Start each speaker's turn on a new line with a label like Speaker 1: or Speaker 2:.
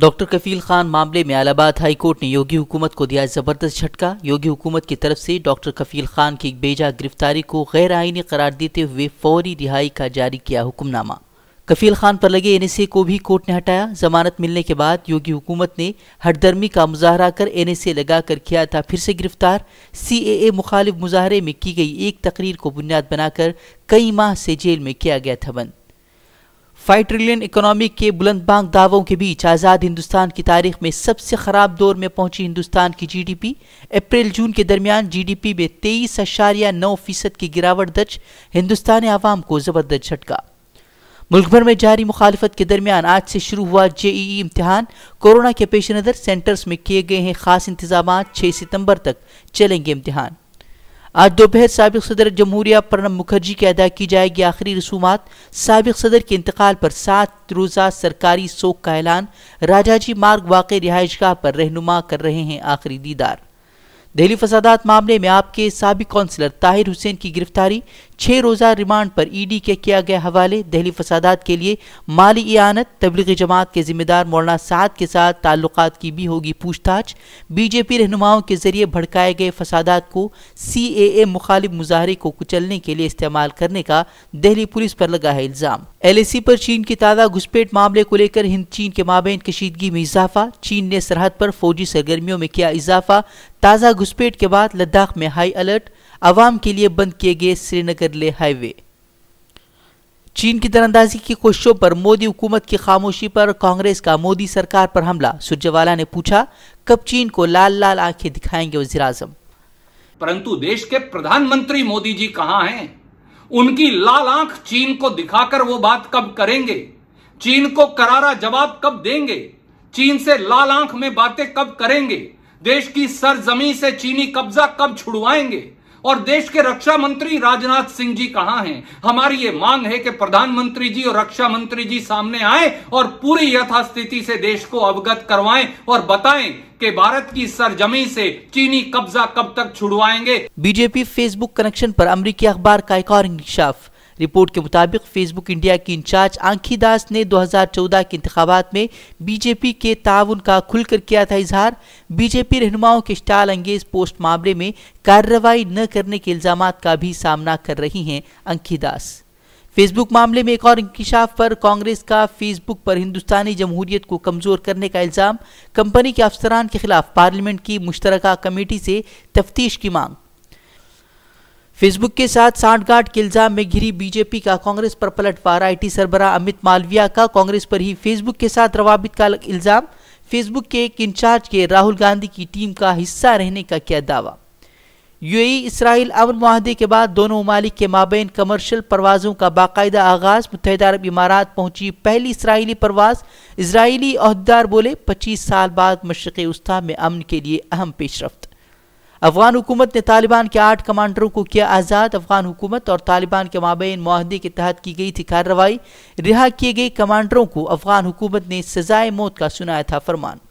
Speaker 1: doctor कफील खान मामले में Allahabad high court ने योगी हुकूमत को दिया जबरदस्त झटका योगी हुकूमत की तरफ से डॉक्टर कफील खान की बेजा गिरफ्तारी को गैर आइनी करार देते हुए फौरी रिहाई का जारी किया हुक्मनामा कफील खान पर लगे एन को भी कोर्ट ने हटाया जमानत मिलने के बाद योगी हुकूमत ने हटदर्मी का मुजाहरा कर एन लगाकर किया था फिर से गिरफ्तार सी ए मुखालिफ मुजाहरे में की गई एक तकरीर को बुनियाद बनाकर कई माह से जेल में किया गया था बंद फाइव ट्रिलियन इकोनॉमी के बुलंदबांग दावों के बीच आज़ाद हिंदुस्तान की तारीख में सबसे ख़राब दौर में पहुंची हिंदुस्तान की जीडीपी अप्रैल जून के दरमियान जीडीपी में तेईस अशारिया नौ फीसद की गिरावट दर्ज हिंदुस्तान आवाम को ज़बरदस्त झटका मुल्क भर में जारी मुखालफत के दरमियान आज से शुरू हुआ जेईई e e इम्तहान कोरोना के पेश नज़र सेंटर्स में किए गए हैं खास इंतजाम छः सितम्बर तक चलेंगे इम्तहान आज दोपहर सबक सदर जमहूरिया प्रणब मुखर्जी के अदा की जाएगी आखिरी रसूमात सबक सदर के इंतकाल पर सात रोज़ा सरकारी शोक का ऐलान राजाजी मार्ग वाक़ रिहाइशगाह पर रहनुमा कर रहे हैं आखिरी दीदार दिल्ली फसादात मामले में आपके सबक कौंसलर ताहिर हुसैन की गिरफ्तारी छह रोज़ा रिमांड पर ईडी e के किया गया हवाले दहली फसाद के लिए माली एनत तबलीगी जमात के जिम्मेदार मौलाना साद के साथ ताल्लुक की भी होगी पूछताछ बीजेपी रहनुमाओं के जरिए भड़काए गए फसादात को सी ए ए मुखालिफ मुजाहरे को कुचलने के लिए इस्तेमाल करने का दहली पुलिस पर लगा है इल्ज़ाम एल ए सी पर चीन की ताज़ा घुसपैठ मामले को लेकर हिंद चीन के माबेन कशीदगी में इजाफा चीन ने सरहद पर फौजी सरगर्मियों में किया इजाफा ताज़ा घुसपैठ के बाद लद्दाख में हाई अलर्ट आवाम के लिए बंद किए गए श्रीनगर ले हाईवे चीन की दरअंदाजी की कोशिशों पर मोदी हुकूमत की खामोशी पर कांग्रेस का मोदी सरकार पर हमला सुरजेवाला ने पूछा कब चीन को लाल लाल आंखें दिखाएंगे वजीर आजम
Speaker 2: परंतु देश के प्रधानमंत्री मोदी जी कहां हैं उनकी लाल आंख चीन को दिखाकर वो बात कब करेंगे चीन को करारा जवाब कब देंगे चीन से लाल आंख में बातें कब करेंगे देश की सरजमी से चीनी कब्जा कब छुड़वाएंगे और देश के रक्षा मंत्री राजनाथ सिंह जी कहां हैं हमारी ये मांग है कि प्रधानमंत्री जी और रक्षा मंत्री जी सामने आए और पूरी यथास्थिति से देश को अवगत करवाएं और बताएं कि भारत की सरजमी से चीनी कब्जा कब तक छुड़वाएंगे
Speaker 1: बीजेपी फेसबुक कनेक्शन पर अमरीकी अखबार का एक और इंकशाफ रिपोर्ट के मुताबिक फेसबुक इंडिया की इंचार्ज आंखी दास ने 2014 के इंतबात में बीजेपी के ताउन का खुलकर किया था इजहार बीजेपी रहनुमाओं के स्टाल अंगेज पोस्ट मामले में कार्रवाई न करने के इल्जाम का भी सामना कर रही हैं अंखी दास फेसबुक मामले में एक और इंकशाफ पर कांग्रेस का फेसबुक पर हिंदुस्तानी जमहूरियत को कमज़ोर करने का इल्ज़ाम कंपनी के अफसरान के खिलाफ पार्लियामेंट की मुश्तरक कमेटी से तफ्तीश की मांग फेसबुक के साथ सांठगांठ के इल्जाम में घिरी बीजेपी का कांग्रेस पर पलटवार आईटी सरबरा अमित मालविया का कांग्रेस पर ही फेसबुक के साथ रवाबित का इल्जाम फेसबुक के एक इंचार्ज के राहुल गांधी की टीम का हिस्सा रहने का किया दावा यूएई इसराइल अमन माहदे के बाद दोनों ममालिक के माबेन कमर्शियल परवाज़ों का बाकायदा आगाज़ मुतहद अरब इमारात पहुंची पहली इसराइली परवाज़ इसराइली अहदेदार बोले 25 साल बाद मशरक़ उस्ता में अमन के लिए अहम पेशरफ्त अफगान हुकूमत ने तालिबान के आठ कमांडरों को किया आज़ाद अफगान हुकूमत और तालिबान के माबेन माहदे के तहत की गई थी कार्रवाई रिहा किए गए कमांडरों को अफगान हुकूमत ने सजाए मौत का सुनाया था फरमान